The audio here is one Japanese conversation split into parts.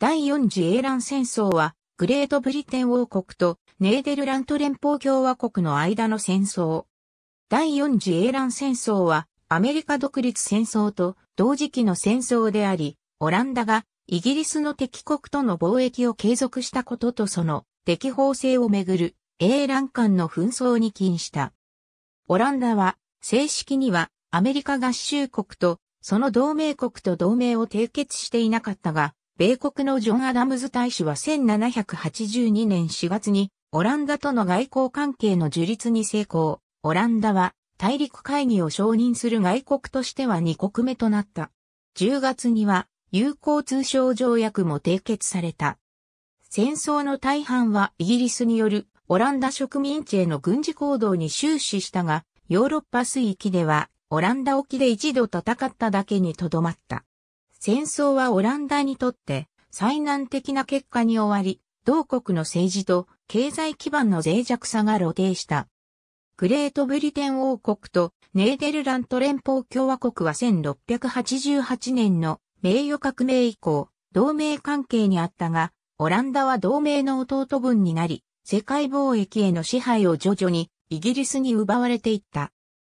第4次英乱戦争は、グレートブリテン王国とネーデルラント連邦共和国の間の戦争。第4次英乱戦争は、アメリカ独立戦争と同時期の戦争であり、オランダがイギリスの敵国との貿易を継続したこととその敵方性をめぐる英乱間の紛争に起因した。オランダは正式にはアメリカ合衆国とその同盟国と同盟を締結していなかったが、米国のジョン・アダムズ大使は1782年4月にオランダとの外交関係の樹立に成功。オランダは大陸会議を承認する外国としては2国目となった。10月には友好通商条約も締結された。戦争の大半はイギリスによるオランダ植民地への軍事行動に終始したが、ヨーロッパ水域ではオランダ沖で一度戦っただけにとどまった。戦争はオランダにとって災難的な結果に終わり、同国の政治と経済基盤の脆弱さが露呈した。グレートブリテン王国とネーデルラント連邦共和国は1688年の名誉革命以降、同盟関係にあったが、オランダは同盟の弟分になり、世界貿易への支配を徐々にイギリスに奪われていった。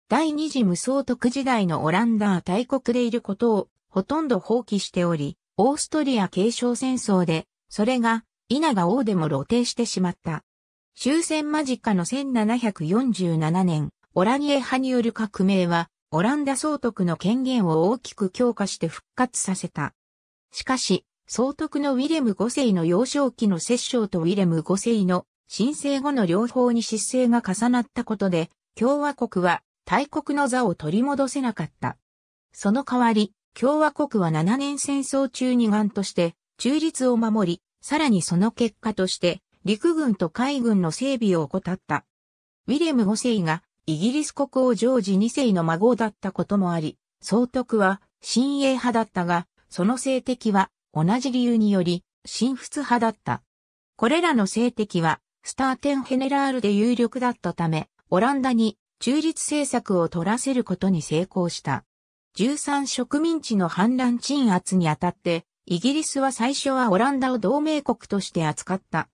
第二次無双徳時代のオランダは大国でいることをほとんど放棄しており、オーストリア継承戦争で、それが、稲賀王でも露呈してしまった。終戦間近の1747年、オラニエ派による革命は、オランダ総督の権限を大きく強化して復活させた。しかし、総督のウィレム5世の幼少期の摂政とウィレム5世の申請後の両方に失勢が重なったことで、共和国は大国の座を取り戻せなかった。その代わり、共和国は7年戦争中に岸として中立を守り、さらにその結果として陸軍と海軍の整備を怠った。ウィレム5世がイギリス国王ジョージ2世の孫だったこともあり、総督は親英派だったが、その政敵は同じ理由により親仏派だった。これらの政敵はスターテンヘネラールで有力だったため、オランダに中立政策を取らせることに成功した。13植民地の反乱鎮圧にあたって、イギリスは最初はオランダを同盟国として扱った。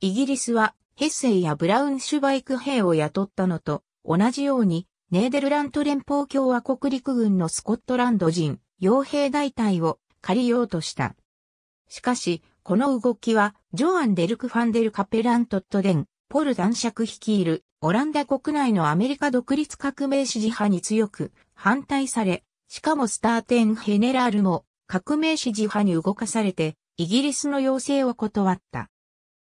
イギリスはヘッセイやブラウンシュバイク兵を雇ったのと同じようにネーデルラント連邦共和国陸軍のスコットランド人傭兵大隊を借りようとした。しかし、この動きはジョアン・デルク・ファンデル・カペラントットデン、ポル男爵率いるオランダ国内のアメリカ独立革命支持派に強く反対され、しかもスターテンヘネラールも革命支持派に動かされて、イギリスの要請を断った。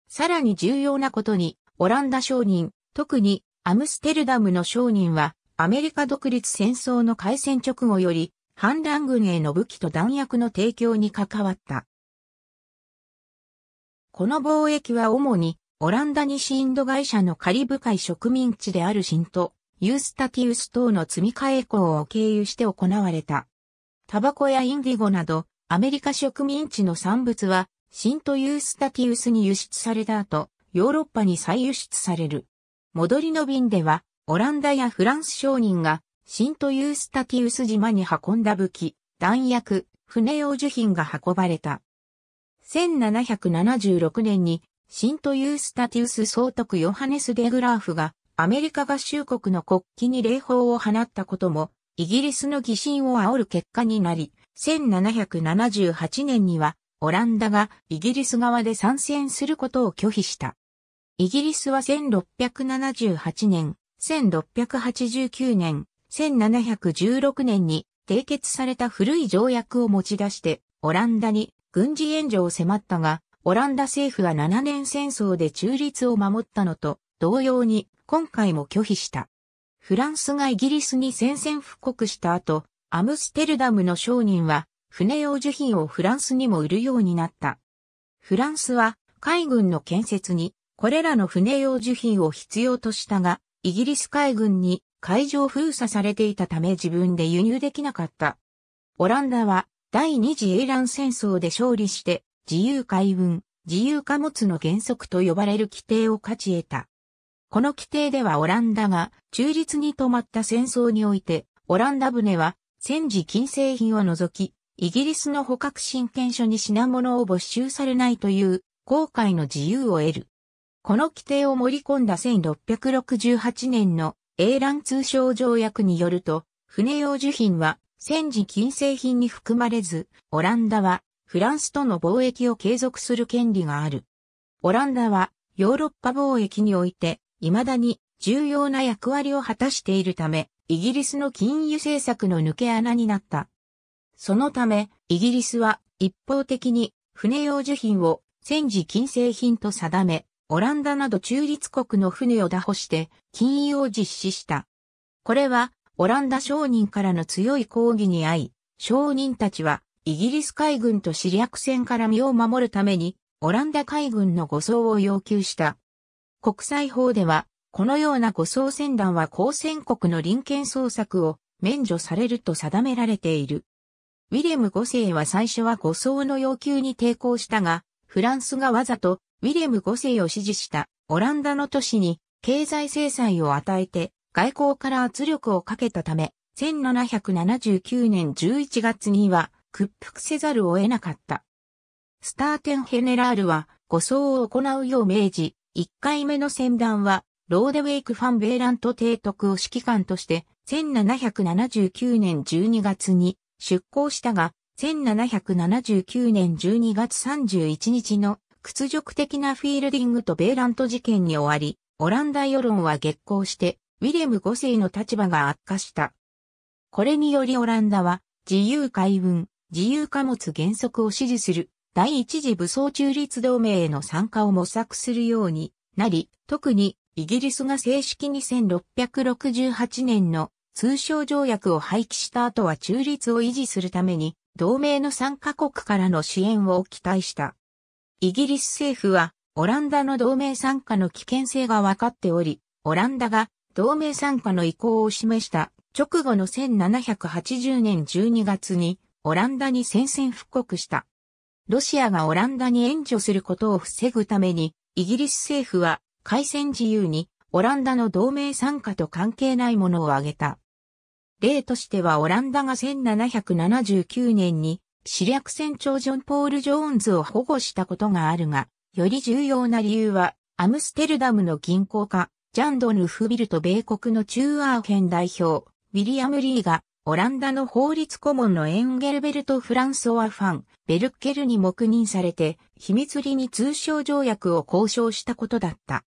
さらに重要なことに、オランダ商人、特にアムステルダムの商人は、アメリカ独立戦争の開戦直後より、反乱軍への武器と弾薬の提供に関わった。この貿易は主に、オランダ西インド会社のカリブ海植民地である新都、ユースタキウス等の積み替え港を経由して行われた。タバコやインディゴなど、アメリカ植民地の産物は、シントユースタキウスに輸出された後、ヨーロッパに再輸出される。戻りの便では、オランダやフランス商人が、シントユースタキウス島に運んだ武器、弾薬、船用樹品が運ばれた。1776年に、シントユースタティウス総督ヨハネス・デグラーフがアメリカ合衆国の国旗に礼砲を放ったことも、イギリスの疑心を煽る結果になり、1778年には、オランダがイギリス側で参戦することを拒否した。イギリスは1678年、1689年、1716年に締結された古い条約を持ち出して、オランダに軍事援助を迫ったが、オランダ政府は7年戦争で中立を守ったのと、同様に今回も拒否した。フランスがイギリスに宣戦布告した後、アムステルダムの商人は船用受品をフランスにも売るようになった。フランスは海軍の建設にこれらの船用受品を必要としたが、イギリス海軍に海上封鎖されていたため自分で輸入できなかった。オランダは第二次エイラン戦争で勝利して自由海運、自由貨物の原則と呼ばれる規定を勝ち得た。この規定ではオランダが中立に止まった戦争において、オランダ船は戦時禁制品を除き、イギリスの捕獲新権所に品物を没収されないという後悔の自由を得る。この規定を盛り込んだ1668年の英乱通商条約によると、船用受品は戦時禁制品に含まれず、オランダはフランスとの貿易を継続する権利がある。オランダはヨーロッパ貿易において未だに重要な役割を果たしているため、イギリスの金融政策の抜け穴になった。そのため、イギリスは一方的に船用樹品を戦時禁制品と定め、オランダなど中立国の船を打破して金融を実施した。これはオランダ商人からの強い抗議に遭い、商人たちはイギリス海軍と死略船から身を守るためにオランダ海軍の護送を要求した。国際法では、このような護送船団は交戦国の臨権捜索を免除されると定められている。ウィレム5世は最初は護送の要求に抵抗したが、フランスがわざとウィレム5世を支持したオランダの都市に経済制裁を与えて外交から圧力をかけたため、1779年11月には屈服せざるを得なかった。スターテンヘネラールは護送を行うよう命じ、1回目の戦団は、ローデウェイクファン・ベーラント提督を指揮官として、1779年12月に出港したが、1779年12月31日の屈辱的なフィールディングとベーラント事件に終わり、オランダ世論は激高して、ウィレム5世の立場が悪化した。これによりオランダは、自由海運、自由貨物原則を支持する第一次武装中立同盟への参加を模索するようになり、特にイギリスが正式に1668年の通商条約を廃棄した後は中立を維持するために同盟の参加国からの支援を期待した。イギリス政府はオランダの同盟参加の危険性が分かっており、オランダが同盟参加の意向を示した直後の1780年12月にオランダに宣戦布告した。ロシアがオランダに援助することを防ぐために、イギリス政府は、海戦自由に、オランダの同盟参加と関係ないものを挙げた。例としてはオランダが1779年に、死略船長ジョン・ポール・ジョーンズを保護したことがあるが、より重要な理由は、アムステルダムの銀行家、ジャンド・ヌフビルと米国の中央編代表、ウィリアム・リーが、オランダの法律顧問のエンゲルベルト・フランソワ・ファン、ベルッケルに黙認されて、秘密裏に通商条約を交渉したことだった。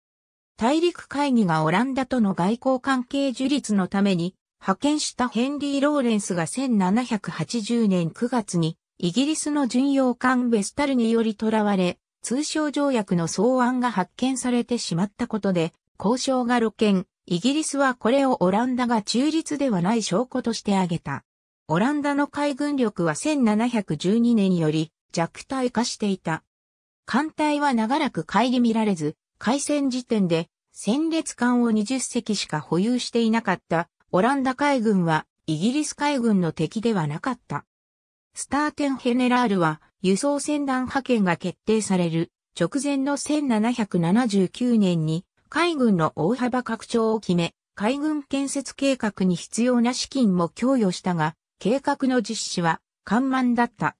大陸会議がオランダとの外交関係樹立のために、派遣したヘンリー・ローレンスが1780年9月に、イギリスの巡洋艦ベスタルにより囚われ、通商条約の草案が発見されてしまったことで、交渉が露見、イギリスはこれをオランダが中立ではない証拠として挙げた。オランダの海軍力は1712年より弱体化していた。艦隊は長らくり見られず、海戦時点で戦列艦を20隻しか保有していなかったオランダ海軍はイギリス海軍の敵ではなかった。スターテンヘネラールは輸送船団派遣が決定される直前の1779年に海軍の大幅拡張を決め、海軍建設計画に必要な資金も供与したが、計画の実施は、緩慢だった。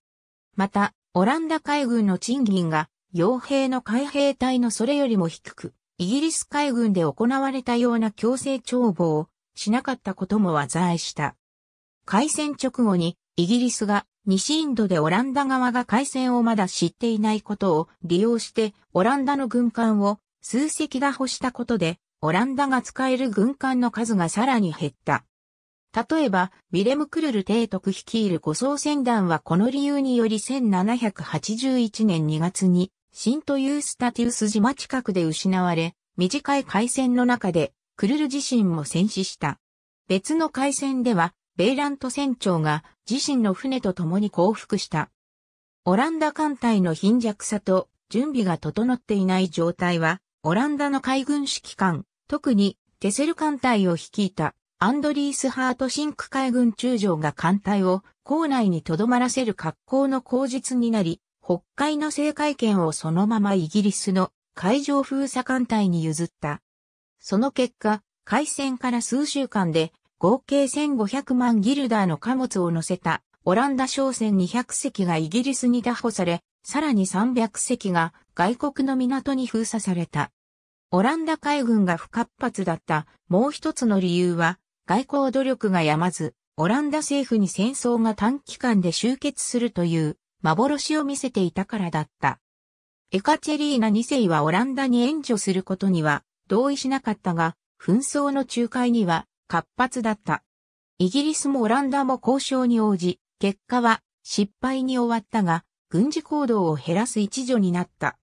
また、オランダ海軍の賃金が、傭兵の海兵隊のそれよりも低く、イギリス海軍で行われたような強制徴募をしなかったことも災いした。開戦直後にイギリスが西インドでオランダ側が海戦をまだ知っていないことを利用してオランダの軍艦を数隻が欲したことで、オランダが使える軍艦の数がさらに減った。例えば、ウィレム・クルル提督率いる護送船団はこの理由により1781年2月に、シント・ユースタティウス島近くで失われ、短い海戦の中で、クルル自身も戦死した。別の海戦では、ベイラント船長が自身の船と共に降伏した。オランダ艦隊の貧弱さと準備が整っていない状態は、オランダの海軍指揮官、特にテセル艦隊を率いたアンドリース・ハートシンク海軍中将が艦隊を港内に留まらせる格好の口実になり、北海の政海権をそのままイギリスの海上封鎖艦隊に譲った。その結果、海戦から数週間で合計1500万ギルダーの貨物を乗せたオランダ商船200隻がイギリスに打破され、さらに300隻が外国の港に封鎖された。オランダ海軍が不活発だったもう一つの理由は外交努力がやまず、オランダ政府に戦争が短期間で終結するという幻を見せていたからだった。エカチェリーナ2世はオランダに援助することには同意しなかったが、紛争の仲介には活発だった。イギリスもオランダも交渉に応じ、結果は失敗に終わったが、軍事行動を減らす一助になった。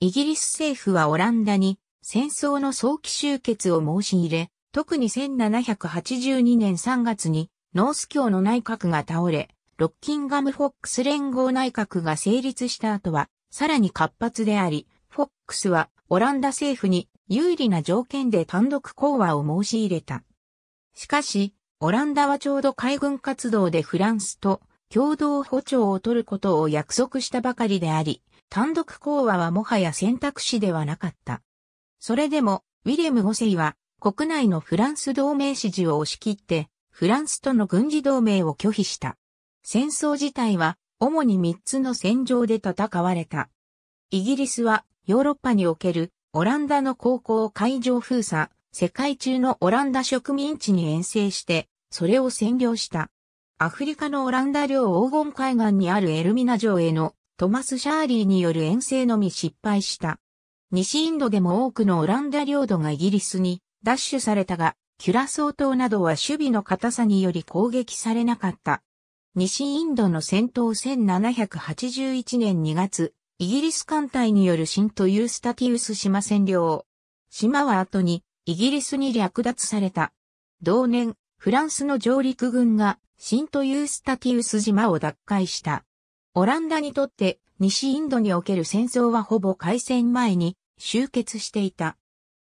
イギリス政府はオランダに戦争の早期終結を申し入れ、特に1782年3月にノース教の内閣が倒れ、ロッキンガム・フォックス連合内閣が成立した後は、さらに活発であり、フォックスはオランダ政府に有利な条件で単独講和を申し入れた。しかし、オランダはちょうど海軍活動でフランスと共同歩調を取ることを約束したばかりであり、単独講和はもはや選択肢ではなかった。それでも、ウィレム5世は国内のフランス同盟支持を押し切って、フランスとの軍事同盟を拒否した。戦争自体は主に3つの戦場で戦われた。イギリスはヨーロッパにおけるオランダの高校海上封鎖、世界中のオランダ植民地に遠征して、それを占領した。アフリカのオランダ領黄金海岸にあるエルミナ城へのトマス・シャーリーによる遠征のみ失敗した。西インドでも多くのオランダ領土がイギリスに奪取されたが、キュラソー島などは守備の硬さにより攻撃されなかった。西インドの戦闘1781年2月、イギリス艦隊による新とユースタティウス島占領。島は後にイギリスに略奪された。同年、フランスの上陸軍がシントユースタティウス島を奪回した。オランダにとって西インドにおける戦争はほぼ開戦前に終結していた。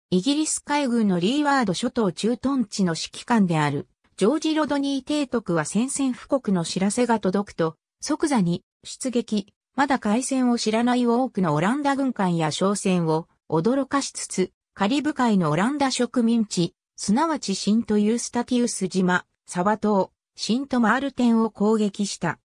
イギリス海軍のリーワード諸島駐屯地の指揮官であるジョージ・ロドニー提督は戦線布告の知らせが届くと即座に出撃、まだ開戦を知らない多くのオランダ軍艦や商船を驚かしつつ、カリブ海のオランダ植民地、すなわちシントユースタティウス島、サバ島、シントマールテンを攻撃した。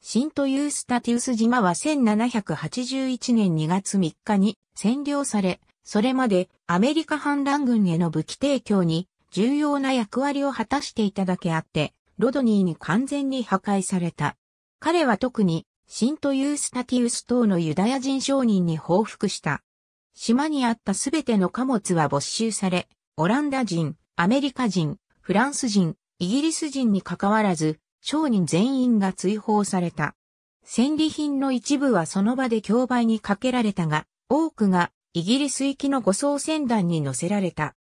シントユースタティウス島は1781年2月3日に占領され、それまでアメリカ反乱軍への武器提供に重要な役割を果たしていただけあって、ロドニーに完全に破壊された。彼は特にシントユースタティウス等のユダヤ人商人に報復した。島にあったすべての貨物は没収され、オランダ人、アメリカ人、フランス人、イギリス人に関わらず、商人全員が追放された。戦利品の一部はその場で競売にかけられたが、多くがイギリス行きの護送船団に乗せられた。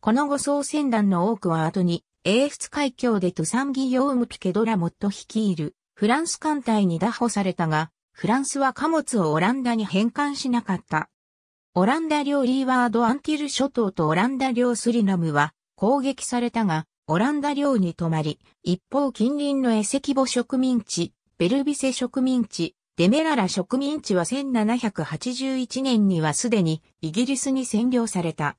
この護送船団の多くは後に、英仏海峡でトサンギ・ヨーム・ピケドラモット率いるフランス艦隊に打破されたが、フランスは貨物をオランダに返還しなかった。オランダ領リーワード・アンティル諸島とオランダ領スリナムは攻撃されたが、オランダ領に泊まり、一方近隣のエセキボ植民地、ベルビセ植民地、デメララ植民地は1781年にはすでにイギリスに占領された。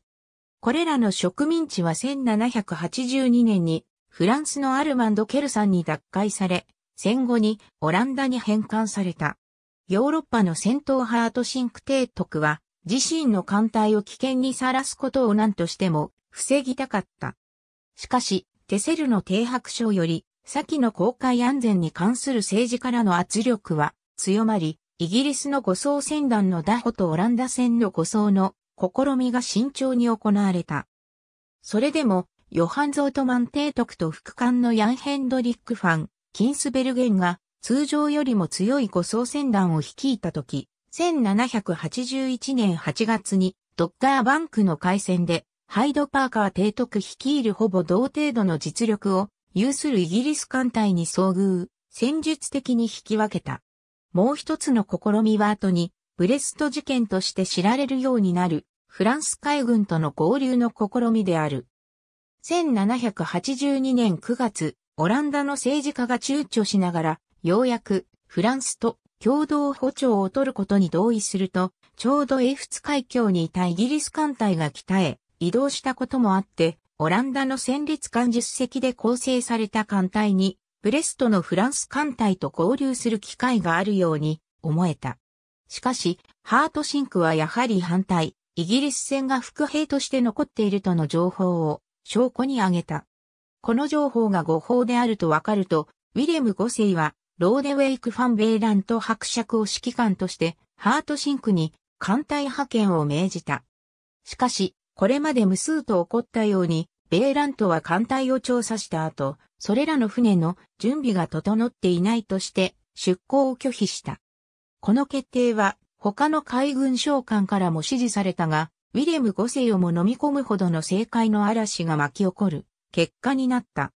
これらの植民地は1782年にフランスのアルマンド・ケルさんに奪回され、戦後にオランダに返還された。ヨーロッパの戦闘ハートシンク提督は自身の艦隊を危険にさらすことを何としても防ぎたかった。しかし、テセルの停泊症より、先の公海安全に関する政治からの圧力は強まり、イギリスの護送船団の打ホとオランダ船の護送の試みが慎重に行われた。それでも、ヨハン・ゾートマン提督と副官のヤン・ヘンドリック・ファン、キンスベルゲンが通常よりも強い護送船団を率いたとき、1781年8月にドッガーバンクの海戦でハイド・パーカー提督率いるほぼ同程度の実力を有するイギリス艦隊に遭遇、戦術的に引き分けた。もう一つの試みは後に、ブレスト事件として知られるようになる、フランス海軍との合流の試みである。1782年9月、オランダの政治家が躊躇しながら、ようやくフランスと共同歩調を取ることに同意すると、ちょうど英仏海峡にいたイギリス艦隊が北へ移動したこともあって、オランダの戦列艦実績隻で構成された艦隊に、ブレストのフランス艦隊と交流する機会があるように思えた。しかし、ハートシンクはやはり反対、イギリス戦が副兵として残っているとの情報を証拠に挙げた。この情報が誤報であるとわかると、ウィレム5世は、ローデウェイク・ファン・ベイランと伯爵を指揮官として、ハートシンクに艦隊派遣を命じた。しかし、これまで無数と起こったように、米ンとは艦隊を調査した後、それらの船の準備が整っていないとして出港を拒否した。この決定は他の海軍将官からも支持されたが、ウィレム5世をも飲み込むほどの政界の嵐が巻き起こる結果になった。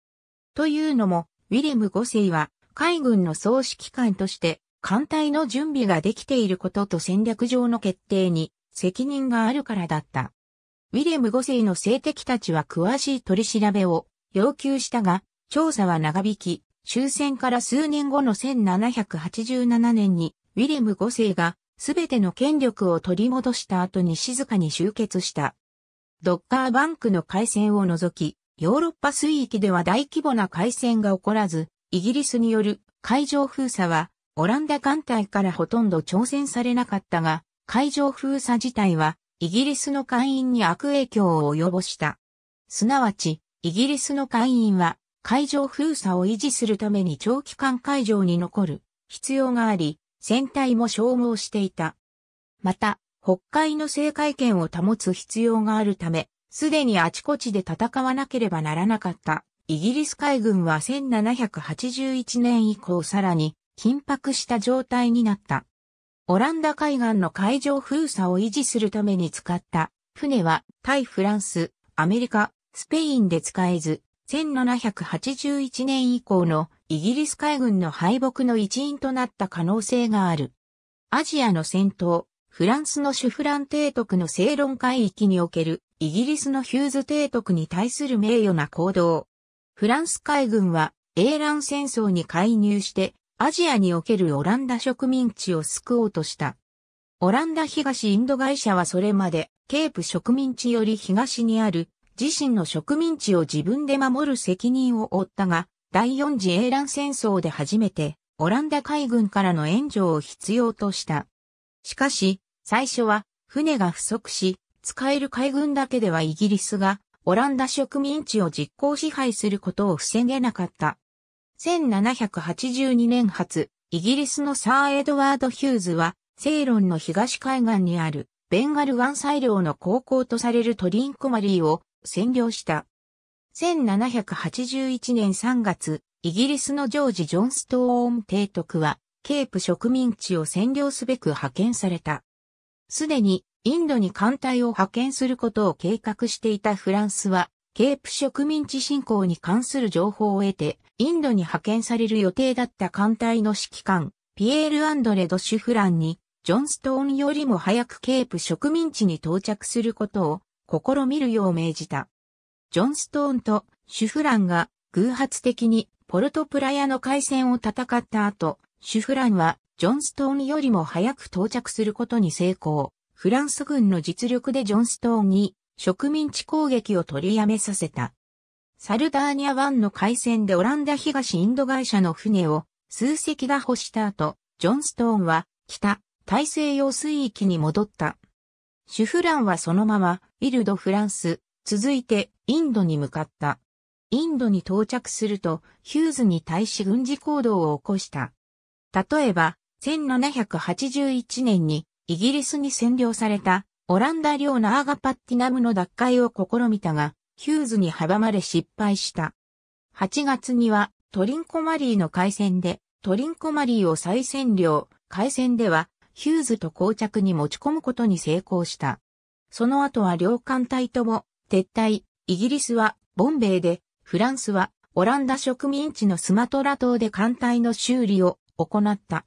というのも、ウィレム5世は海軍の総指揮官として艦隊の準備ができていることと戦略上の決定に責任があるからだった。ウィレム5世の性的たちは詳しい取り調べを要求したが、調査は長引き、終戦から数年後の1787年に、ウィレム5世がすべての権力を取り戻した後に静かに終結した。ドッカーバンクの海戦を除き、ヨーロッパ水域では大規模な海戦が起こらず、イギリスによる海上封鎖は、オランダ艦隊からほとんど挑戦されなかったが、海上封鎖自体はイギリスの会員に悪影響を及ぼした。すなわち、イギリスの会員は、海上封鎖を維持するために長期間会場に残る必要があり、船体も消耗していた。また、北海の制海権を保つ必要があるため、すでにあちこちで戦わなければならなかった。イギリス海軍は1781年以降さらに緊迫した状態になった。オランダ海岸の海上封鎖を維持するために使った船は対フランス、アメリカ、スペインで使えず、1781年以降のイギリス海軍の敗北の一因となった可能性がある。アジアの戦闘、フランスのシュフラン提督の正論海域におけるイギリスのヒューズ提督に対する名誉な行動。フランス海軍は英ン戦争に介入してアジアにおけるオランダ植民地を救おうとした。オランダ東インド会社はそれまで、ケープ植民地より東にある、自身の植民地を自分で守る責任を負ったが、第四次英乱戦争で初めて、オランダ海軍からの援助を必要とした。しかし、最初は、船が不足し、使える海軍だけではイギリスが、オランダ植民地を実効支配することを防げなかった。1782年発、イギリスのサー・エドワード・ヒューズは、セイロンの東海岸にある、ベンガル湾裁量の高校とされるトリンコマリーを占領した。1781年3月、イギリスのジョージ・ジョンストーン提督は、ケープ植民地を占領すべく派遣された。すでに、インドに艦隊を派遣することを計画していたフランスは、ケープ植民地侵攻に関する情報を得て、インドに派遣される予定だった艦隊の指揮官、ピエール・アンドレ・ド・シュフランに、ジョンストーンよりも早くケープ植民地に到着することを試みるよう命じた。ジョンストーンとシュフランが偶発的にポルトプラヤの海戦を戦った後、シュフランはジョンストーンよりも早く到着することに成功。フランス軍の実力でジョンストーンに植民地攻撃を取りやめさせた。サルダーニャ湾の海戦でオランダ東インド会社の船を数隻が干した後、ジョンストーンは北大西洋水域に戻った。シュフランはそのままイルド・フランス、続いてインドに向かった。インドに到着するとヒューズに対し軍事行動を起こした。例えば、1781年にイギリスに占領されたオランダ領ナーガパッティナムの奪回を試みたが、ヒューズに阻まれ失敗した。8月にはトリンコマリーの海戦で、トリンコマリーを再占領、海戦ではヒューズと膠着に持ち込むことに成功した。その後は両艦隊とも撤退、イギリスはボンベイで、フランスはオランダ植民地のスマトラ島で艦隊の修理を行った。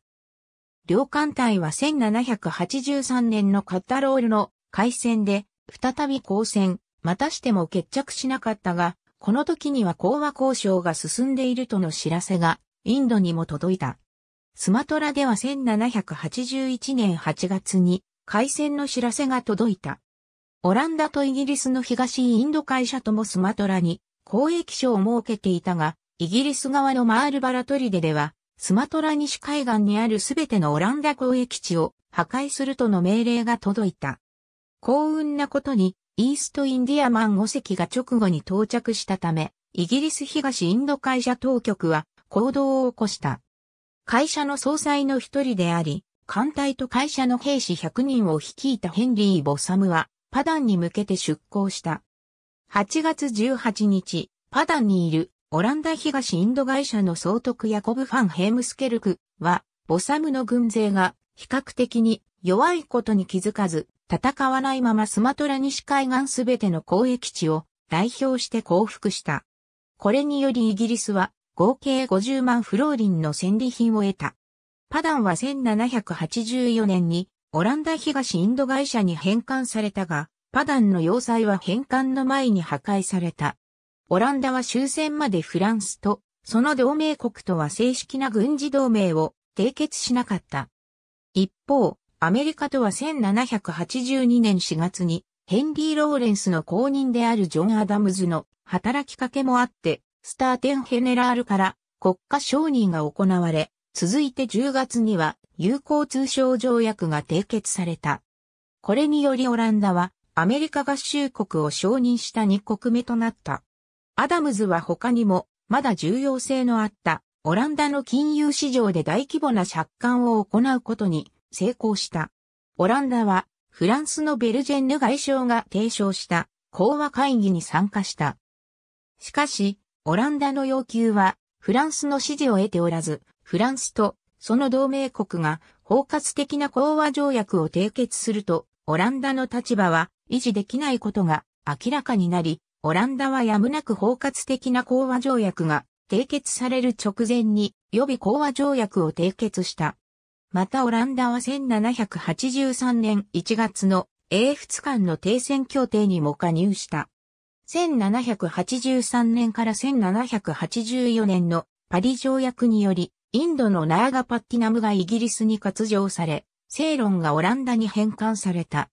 両艦隊は1783年のカッタロールの開戦で、再び交戦、またしても決着しなかったが、この時には講和交渉が進んでいるとの知らせが、インドにも届いた。スマトラでは1781年8月に、開戦の知らせが届いた。オランダとイギリスの東インド会社ともスマトラに交易所を設けていたが、イギリス側のマールバラトリデでは、スマトラ西海岸にあるすべてのオランダ交易地を破壊するとの命令が届いた。幸運なことに、イーストインディアマン5隻が直後に到着したため、イギリス東インド会社当局は行動を起こした。会社の総裁の一人であり、艦隊と会社の兵士100人を率いたヘンリー・ボサムは、パダンに向けて出港した。8月18日、パダンにいるオランダ東インド会社の総督ヤコブ・ファン・ヘームスケルクは、ボサムの軍勢が比較的に弱いことに気づかず、戦わないままスマトラ西海岸すべての交易地を代表して降伏した。これによりイギリスは合計50万フローリンの戦利品を得た。パダンは1784年にオランダ東インド会社に返還されたが、パダンの要塞は返還の前に破壊された。オランダは終戦までフランスと、その同盟国とは正式な軍事同盟を締結しなかった。一方、アメリカとは1782年4月にヘンリー・ローレンスの後任であるジョン・アダムズの働きかけもあって、スターテン・ヘネラールから国家承認が行われ、続いて10月には友好通商条約が締結された。これによりオランダはアメリカ合衆国を承認した2国目となった。アダムズは他にもまだ重要性のあったオランダの金融市場で大規模な借款を行うことに成功した。オランダはフランスのベルジェンヌ外相が提唱した講和会議に参加した。しかし、オランダの要求はフランスの支持を得ておらず、フランスとその同盟国が包括的な講和条約を締結すると、オランダの立場は維持できないことが明らかになり、オランダはやむなく包括的な講和条約が締結される直前に予備講和条約を締結した。またオランダは1783年1月の英仏間の停戦協定にも加入した。1783年から1784年のパリ条約により、インドのナーガパッティナムがイギリスに割譲され、セイロンがオランダに返還された。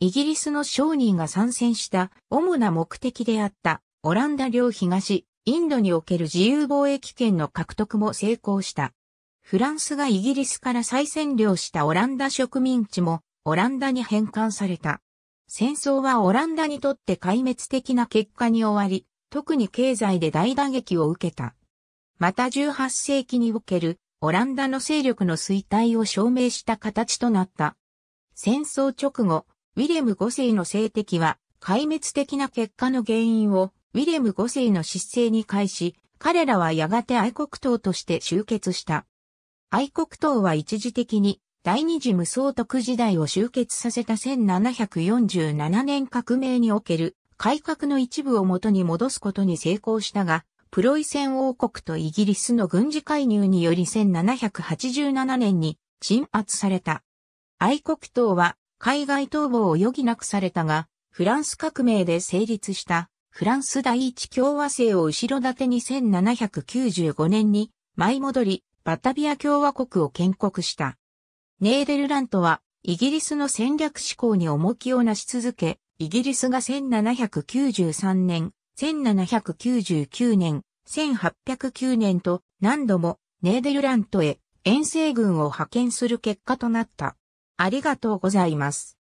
イギリスの商人が参戦した主な目的であったオランダ領東、インドにおける自由貿易権の獲得も成功した。フランスがイギリスから再占領したオランダ植民地もオランダに返還された。戦争はオランダにとって壊滅的な結果に終わり、特に経済で大打撃を受けた。また18世紀におけるオランダの勢力の衰退を証明した形となった。戦争直後、ウィレム5世の政敵は壊滅的な結果の原因をウィレム5世の失勢に返し、彼らはやがて愛国党として集結した。愛国党は一時的に第二次無双徳時代を終結させた1747年革命における改革の一部を元に戻すことに成功したが、プロイセン王国とイギリスの軍事介入により1787年に鎮圧された。愛国党は海外逃亡を余儀なくされたが、フランス革命で成立したフランス第一共和制を後ろ盾に1795年に舞い戻り、バタビア共和国を建国した。ネーデルラントは、イギリスの戦略志向に重きをなし続け、イギリスが1793年、1799年、1809年と何度もネーデルラントへ遠征軍を派遣する結果となった。ありがとうございます。